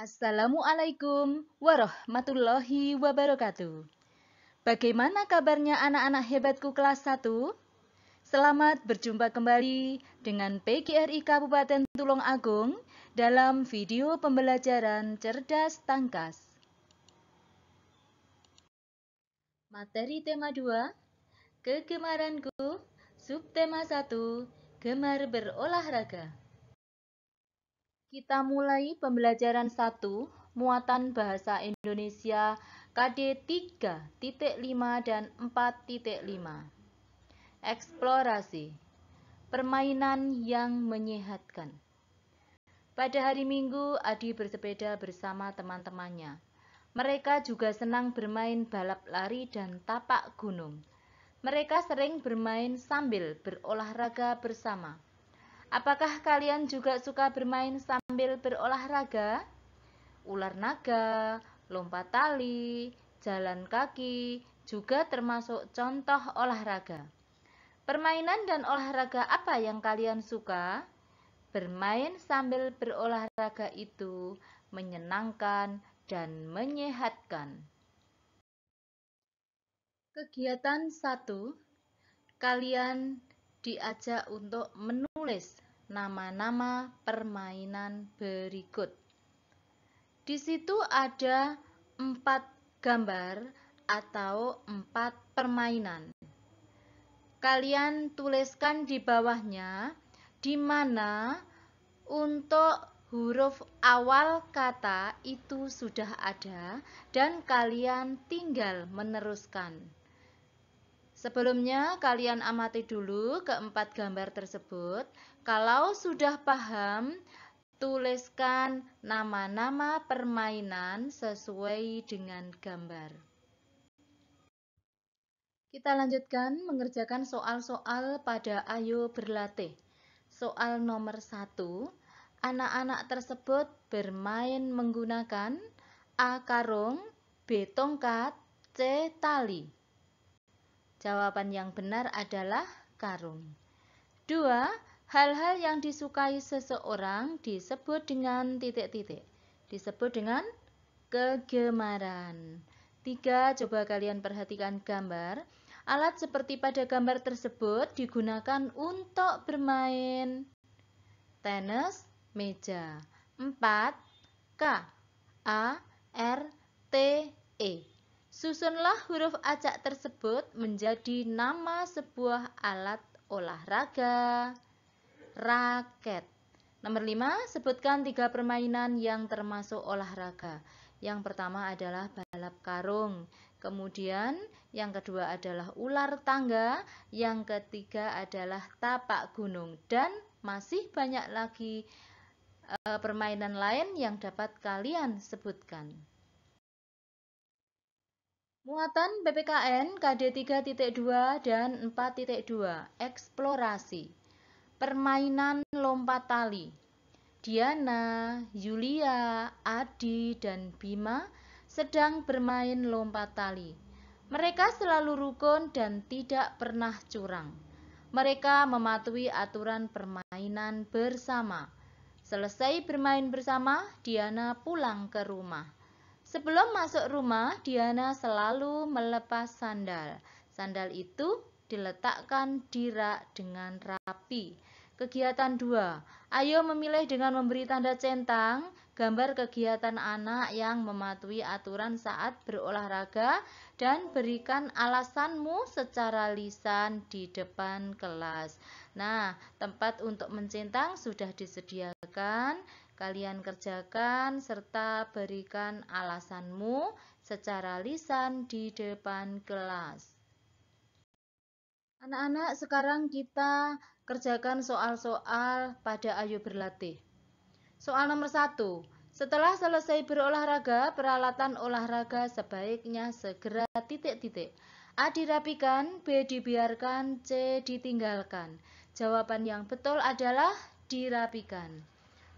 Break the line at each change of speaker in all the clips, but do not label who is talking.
Assalamualaikum warahmatullahi wabarakatuh. Bagaimana kabarnya anak-anak hebatku kelas 1? Selamat berjumpa kembali dengan PGRI Kabupaten Tulung Agung dalam video pembelajaran Cerdas Tangkas. Materi tema 2, Kegemaranku, subtema 1, Gemar berolahraga. Kita mulai pembelajaran 1 muatan bahasa Indonesia KD 3.5 dan 4.5. Eksplorasi. Permainan yang menyehatkan. Pada hari Minggu, Adi bersepeda bersama teman-temannya. Mereka juga senang bermain balap lari dan tapak gunung. Mereka sering bermain sambil berolahraga bersama. Apakah kalian juga suka bermain sambil berolahraga? Ular naga, lompat tali, jalan kaki juga termasuk contoh olahraga. Permainan dan olahraga apa yang kalian suka? Bermain sambil berolahraga itu menyenangkan dan menyehatkan. Kegiatan satu, Kalian diajak untuk menulis nama-nama permainan berikut. Di situ ada empat gambar atau empat permainan. Kalian tuliskan di bawahnya di mana untuk huruf awal kata itu sudah ada dan kalian tinggal meneruskan. Sebelumnya, kalian amati dulu keempat gambar tersebut kalau sudah paham, tuliskan nama-nama permainan sesuai dengan gambar. Kita lanjutkan mengerjakan soal-soal pada Ayo Berlatih. Soal nomor satu, anak-anak tersebut bermain menggunakan A. Karung, B. Tongkat, C. Tali. Jawaban yang benar adalah karung. 2. Hal-hal yang disukai seseorang disebut dengan titik-titik. Disebut dengan kegemaran. Tiga, coba kalian perhatikan gambar. Alat seperti pada gambar tersebut digunakan untuk bermain tenis meja. Empat, K A R T E. Susunlah huruf acak tersebut menjadi nama sebuah alat olahraga raket. Nomor 5, sebutkan tiga permainan yang termasuk olahraga. Yang pertama adalah balap karung, kemudian yang kedua adalah ular tangga, yang ketiga adalah tapak gunung, dan masih banyak lagi e, permainan lain yang dapat kalian sebutkan. Muatan BPKN KD 3.2 dan 4.2 Eksplorasi permainan lompat tali. Diana, Yulia, Adi, dan Bima sedang bermain lompat tali. Mereka selalu rukun dan tidak pernah curang. Mereka mematuhi aturan permainan bersama. Selesai bermain bersama, Diana pulang ke rumah. Sebelum masuk rumah, Diana selalu melepas sandal. Sandal itu diletakkan di rak dengan rapi. Kegiatan 2. Ayo memilih dengan memberi tanda centang gambar kegiatan anak yang mematuhi aturan saat berolahraga dan berikan alasanmu secara lisan di depan kelas. Nah, tempat untuk mencentang sudah disediakan. Kalian kerjakan serta berikan alasanmu secara lisan di depan kelas. Anak-anak, sekarang kita kerjakan soal-soal pada Ayo Berlatih. Soal nomor satu. Setelah selesai berolahraga, peralatan olahraga sebaiknya segera titik-titik. A dirapikan, B dibiarkan, C ditinggalkan. Jawaban yang betul adalah dirapikan.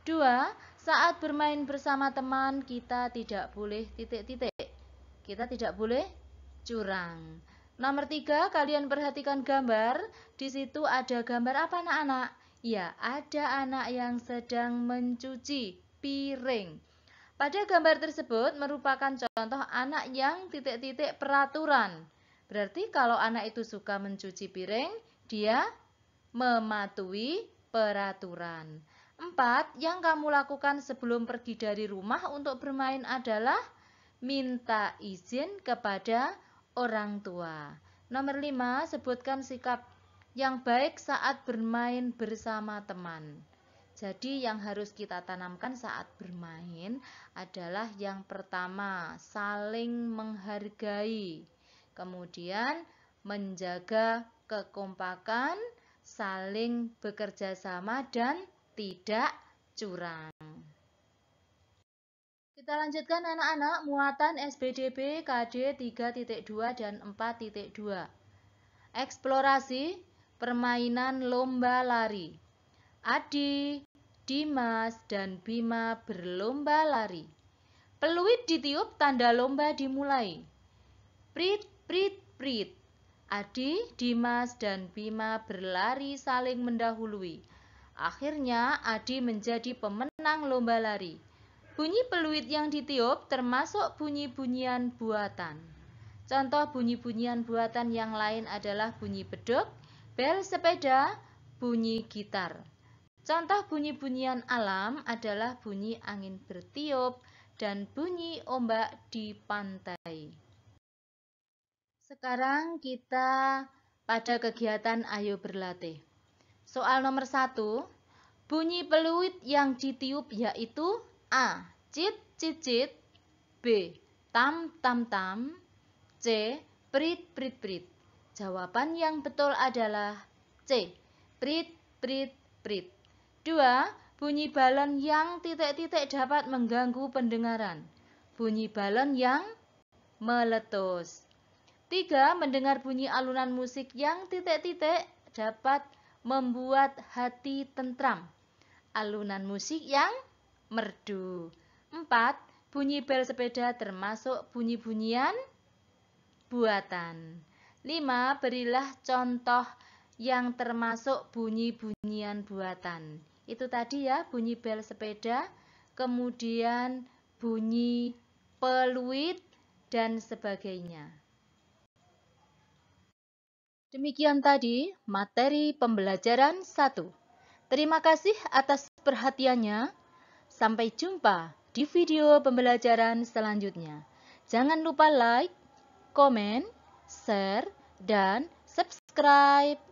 Dua. Saat bermain bersama teman, kita tidak boleh titik-titik. Kita tidak boleh curang. Nomor tiga, kalian perhatikan gambar. Di situ ada gambar apa anak-anak? Ya, ada anak yang sedang mencuci piring. Pada gambar tersebut merupakan contoh anak yang titik-titik peraturan. Berarti kalau anak itu suka mencuci piring, dia mematuhi peraturan. Empat, yang kamu lakukan sebelum pergi dari rumah untuk bermain adalah minta izin kepada orang tua. Nomor lima, sebutkan sikap yang baik saat bermain bersama teman. Jadi yang harus kita tanamkan saat bermain adalah yang pertama, saling menghargai. Kemudian menjaga kekompakan, saling bekerja sama dan tidak curang. Kita lanjutkan anak-anak muatan SPDB KD 3.2 dan 4.2. Eksplorasi permainan lomba lari. Adi, Dimas, dan Bima berlomba lari. Peluit ditiup tanda lomba dimulai. Prit, prit, prit. Adi, Dimas, dan Bima berlari saling mendahului. Akhirnya Adi menjadi pemenang lomba lari. Bunyi peluit yang ditiup termasuk bunyi-bunyian buatan. Contoh bunyi-bunyian buatan yang lain adalah bunyi beduk, bel sepeda, bunyi gitar. Contoh bunyi-bunyian alam adalah bunyi angin bertiup dan bunyi ombak di pantai. Sekarang kita pada kegiatan ayo berlatih. Soal nomor satu, bunyi peluit yang ditiup yaitu A cit cit B. Tam tam tam C. Prit prit prit Jawaban yang betul adalah C. Prit prit prit Dua, Bunyi balon yang titik-titik dapat mengganggu pendengaran Bunyi balon yang meletus Tiga, Mendengar bunyi alunan musik yang titik-titik dapat membuat hati tentram Alunan musik yang merdu 4. Bunyi bel sepeda termasuk bunyi-bunyian buatan. 5. Berilah contoh yang termasuk bunyi-bunyian buatan. Itu tadi ya bunyi bel sepeda, kemudian bunyi peluit dan sebagainya. Demikian tadi materi pembelajaran 1. Terima kasih atas perhatiannya. Sampai jumpa di video pembelajaran selanjutnya. Jangan lupa like, komen, share, dan subscribe.